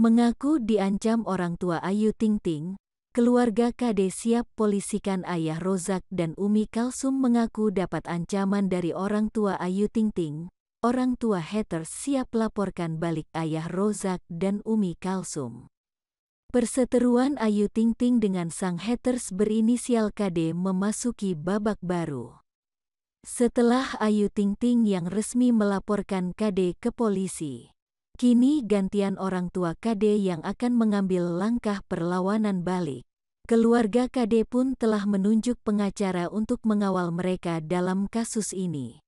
Mengaku diancam orang tua Ayu Ting Ting, keluarga KD siap polisikan ayah Rozak dan Umi Kalsum mengaku dapat ancaman dari orang tua Ayu Ting Ting. Orang tua haters siap laporkan balik ayah Rozak dan Umi Kalsum. Perseteruan Ayu Ting Ting dengan sang haters berinisial KD memasuki babak baru. Setelah Ayu Ting Ting yang resmi melaporkan KD ke polisi. Kini gantian orang tua KD yang akan mengambil langkah perlawanan balik. Keluarga KD pun telah menunjuk pengacara untuk mengawal mereka dalam kasus ini.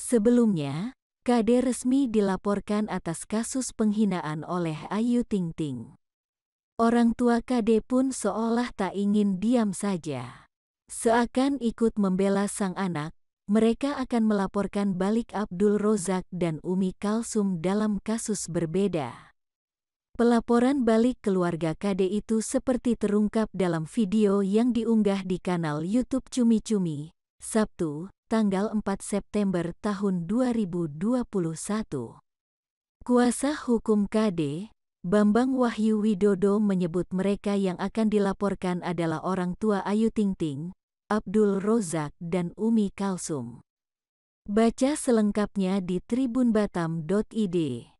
Sebelumnya, KD resmi dilaporkan atas kasus penghinaan oleh Ayu Ting Ting. Orang tua KD pun seolah tak ingin diam saja. Seakan ikut membela sang anak, mereka akan melaporkan balik Abdul Rozak dan Umi Kalsum dalam kasus berbeda. Pelaporan balik keluarga KD itu seperti terungkap dalam video yang diunggah di kanal YouTube Cumi Cumi, Sabtu, tanggal 4 September tahun 2021. Kuasa hukum KD, Bambang Wahyu Widodo menyebut mereka yang akan dilaporkan adalah orang tua Ayu Ting Ting, Abdul Rozak, dan Umi Kalsum. Baca selengkapnya di tribunbatam.id.